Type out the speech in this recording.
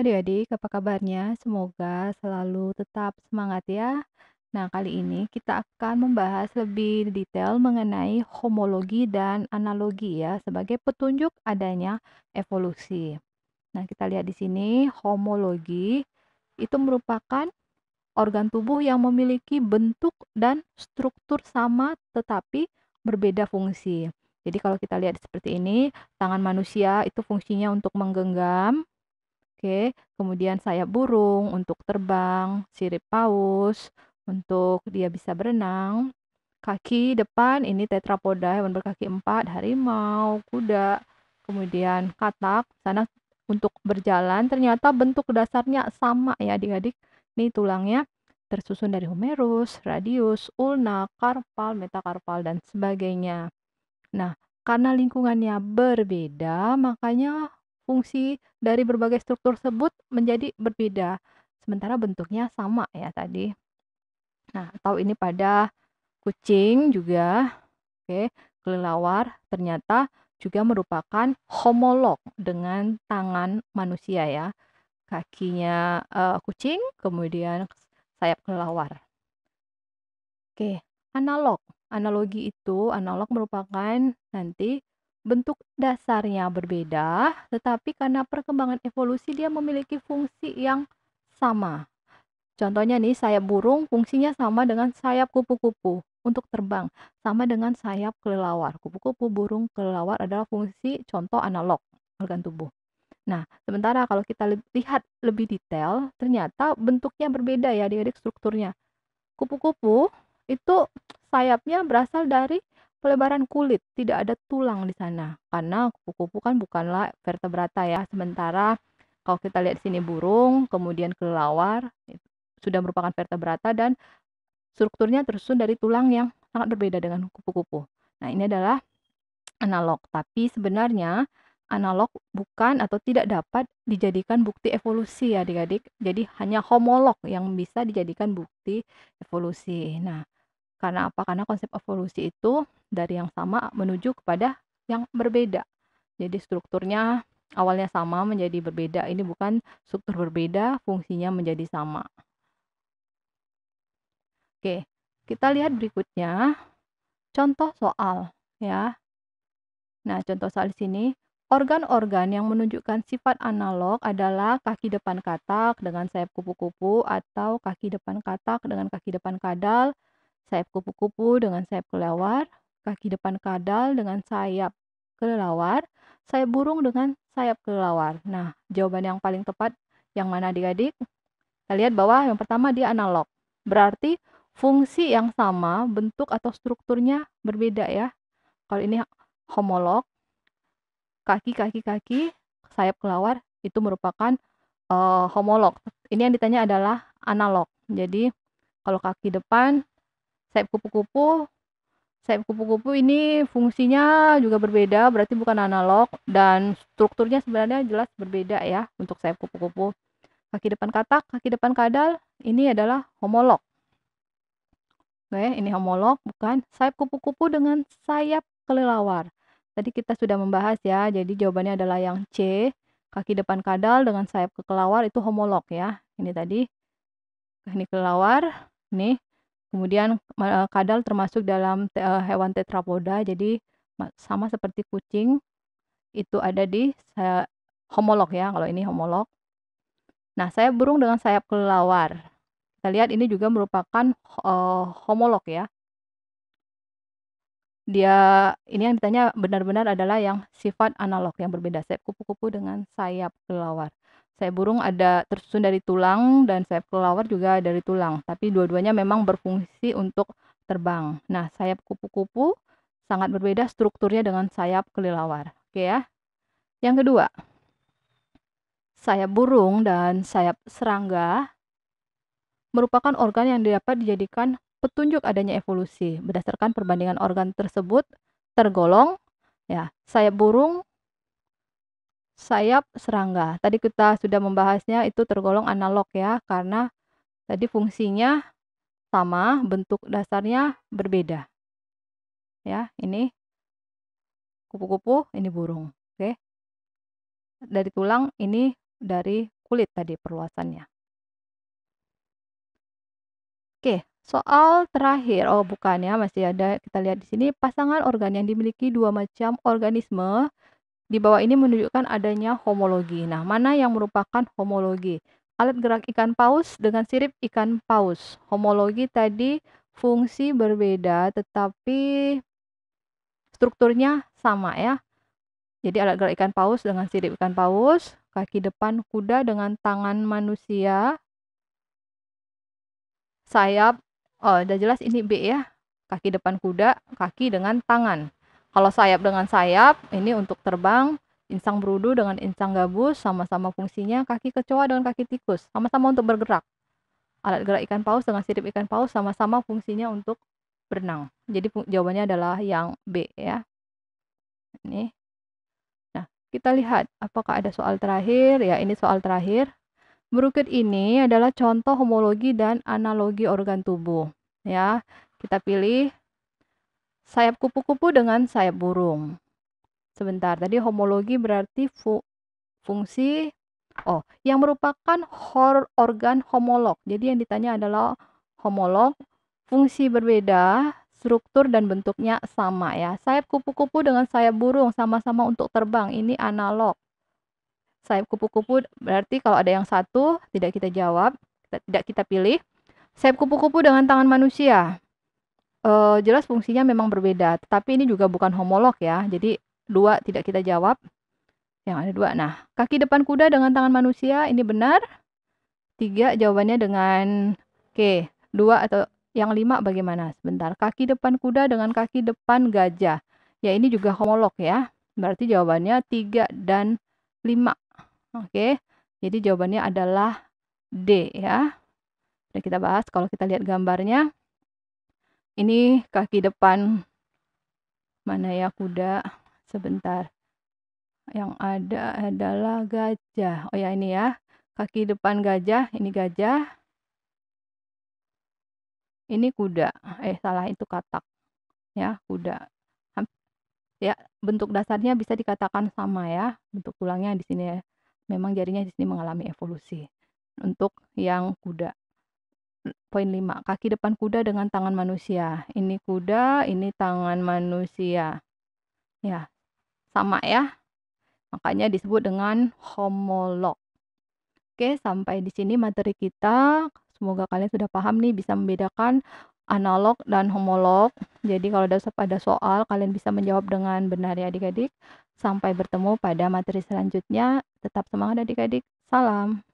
adik-adik, apa kabarnya? Semoga selalu tetap semangat ya. Nah, kali ini kita akan membahas lebih detail mengenai homologi dan analogi ya sebagai petunjuk adanya evolusi. Nah, kita lihat di sini homologi itu merupakan organ tubuh yang memiliki bentuk dan struktur sama tetapi berbeda fungsi. Jadi kalau kita lihat seperti ini, tangan manusia itu fungsinya untuk menggenggam, Oke, kemudian sayap burung untuk terbang, sirip paus untuk dia bisa berenang. Kaki depan ini tetrapoda hewan berkaki empat, harimau, kuda, kemudian katak. Sana untuk berjalan ternyata bentuk dasarnya sama ya adik-adik. Ini tulangnya tersusun dari humerus, radius, ulna, karpal, metakarpal, dan sebagainya. Nah, karena lingkungannya berbeda, makanya fungsi dari berbagai struktur tersebut menjadi berbeda, sementara bentuknya sama ya tadi. Nah, tahu ini pada kucing juga, oke, kelelawar ternyata juga merupakan homolog dengan tangan manusia ya, kakinya uh, kucing, kemudian sayap kelelawar. Oke, analog. Analogi itu analog merupakan nanti Bentuk dasarnya berbeda, tetapi karena perkembangan evolusi dia memiliki fungsi yang sama. Contohnya nih, sayap burung fungsinya sama dengan sayap kupu-kupu untuk terbang, sama dengan sayap kelelawar. Kupu-kupu burung kelelawar adalah fungsi contoh analog organ tubuh. Nah, sementara kalau kita lihat lebih detail, ternyata bentuknya berbeda ya, adik-adik strukturnya. Kupu-kupu itu sayapnya berasal dari Pelebaran kulit, tidak ada tulang di sana karena kupu-kupu kan bukanlah vertebrata ya. Sementara kalau kita lihat di sini burung, kemudian kelelawar sudah merupakan vertebrata dan strukturnya tersusun dari tulang yang sangat berbeda dengan kupu-kupu. Nah, ini adalah analog, tapi sebenarnya analog bukan atau tidak dapat dijadikan bukti evolusi ya adik-adik. Jadi hanya homolog yang bisa dijadikan bukti evolusi. Nah, karena apa? Karena konsep evolusi itu dari yang sama menuju kepada yang berbeda. Jadi strukturnya awalnya sama menjadi berbeda. Ini bukan struktur berbeda, fungsinya menjadi sama. Oke, kita lihat berikutnya contoh soal ya. Nah, contoh soal di sini Organ-organ yang menunjukkan sifat analog adalah kaki depan katak dengan sayap kupu-kupu atau kaki depan katak dengan kaki depan kadal, sayap kupu-kupu dengan sayap kelelawar, kaki depan kadal dengan sayap kelelawar, sayap burung dengan sayap kelelawar. Nah, jawaban yang paling tepat yang mana adik-adik? Kita lihat bahwa yang pertama dia analog. Berarti fungsi yang sama, bentuk atau strukturnya berbeda ya. Kalau ini homolog, kaki-kaki-kaki, sayap kelelawar itu merupakan uh, homolog. Ini yang ditanya adalah analog. Jadi kalau kaki depan sayap kupu-kupu sayap kupu-kupu ini fungsinya juga berbeda berarti bukan analog dan strukturnya sebenarnya jelas berbeda ya untuk sayap kupu-kupu kaki depan katak kaki depan kadal ini adalah homolog oke ini homolog bukan sayap kupu-kupu dengan sayap kelelawar tadi kita sudah membahas ya jadi jawabannya adalah yang C kaki depan kadal dengan sayap kelelawar itu homolog ya ini tadi ini kelelawar nih Kemudian eh, kadal termasuk dalam eh, hewan tetrapoda, jadi sama seperti kucing, itu ada di homolog ya, kalau ini homolog. Nah, saya burung dengan sayap kelelawar. Kita lihat ini juga merupakan, eh, homolog ya. Dia ini yang ditanya benar-benar adalah yang sifat analog yang berbeda, sayap kupu-kupu dengan sayap kelelawar. Sayap burung ada tersusun dari tulang dan sayap kelelawar juga dari tulang, tapi dua-duanya memang berfungsi untuk terbang. Nah, sayap kupu-kupu sangat berbeda strukturnya dengan sayap kelelawar. Oke ya. Yang kedua, sayap burung dan sayap serangga merupakan organ yang dapat dijadikan petunjuk adanya evolusi berdasarkan perbandingan organ tersebut tergolong ya sayap burung sayap serangga. Tadi kita sudah membahasnya itu tergolong analog ya karena tadi fungsinya sama, bentuk dasarnya berbeda. Ya, ini kupu-kupu, ini burung. Oke. Dari tulang ini dari kulit tadi perluasannya. Oke, soal terakhir. Oh, bukan ya, masih ada kita lihat di sini pasangan organ yang dimiliki dua macam organisme di bawah ini menunjukkan adanya homologi. Nah, mana yang merupakan homologi? Alat gerak ikan paus dengan sirip ikan paus. Homologi tadi fungsi berbeda tetapi strukturnya sama ya. Jadi alat gerak ikan paus dengan sirip ikan paus, kaki depan kuda dengan tangan manusia, sayap, oh udah jelas ini B ya, kaki depan kuda, kaki dengan tangan. Kalau sayap dengan sayap, ini untuk terbang, insang berudu dengan insang gabus, sama-sama fungsinya kaki kecoa dengan kaki tikus, sama-sama untuk bergerak. Alat gerak ikan paus dengan sirip ikan paus sama-sama fungsinya untuk berenang. Jadi jawabannya adalah yang B ya. Ini. Nah, kita lihat apakah ada soal terakhir. Ya, ini soal terakhir. Berikut ini adalah contoh homologi dan analogi organ tubuh. Ya, kita pilih sayap kupu-kupu dengan sayap burung. Sebentar, tadi homologi berarti fu fungsi oh, yang merupakan hor organ homolog. Jadi yang ditanya adalah homolog, fungsi berbeda, struktur dan bentuknya sama ya. Sayap kupu-kupu dengan sayap burung sama-sama untuk terbang, ini analog. Sayap kupu-kupu berarti kalau ada yang satu tidak kita jawab, tidak kita pilih. Sayap kupu-kupu dengan tangan manusia uh, jelas fungsinya memang berbeda, tetapi ini juga bukan homolog ya. Jadi dua tidak kita jawab. Yang ada dua. Nah, kaki depan kuda dengan tangan manusia ini benar. Tiga jawabannya dengan oke dua atau yang lima bagaimana? Sebentar. Kaki depan kuda dengan kaki depan gajah. Ya ini juga homolog ya. Berarti jawabannya tiga dan lima. Oke. Jadi jawabannya adalah D ya. Sudah kita bahas kalau kita lihat gambarnya. Ini kaki depan. Mana ya kuda? Sebentar. Yang ada adalah gajah. Oh ya ini ya. Kaki depan gajah, ini gajah. Ini kuda. Eh salah itu katak. Ya, kuda. Ya, bentuk dasarnya bisa dikatakan sama ya. Bentuk tulangnya di sini ya. Memang jarinya di sini mengalami evolusi. Untuk yang kuda. Poin 5, kaki depan kuda dengan tangan manusia. Ini kuda, ini tangan manusia. Ya, sama ya. Makanya disebut dengan homolog. Oke, sampai di sini materi kita. Semoga kalian sudah paham nih bisa membedakan analog dan homolog. Jadi kalau ada pada soal, kalian bisa menjawab dengan benar ya adik-adik. Sampai bertemu pada materi selanjutnya. Tetap semangat adik-adik. Salam.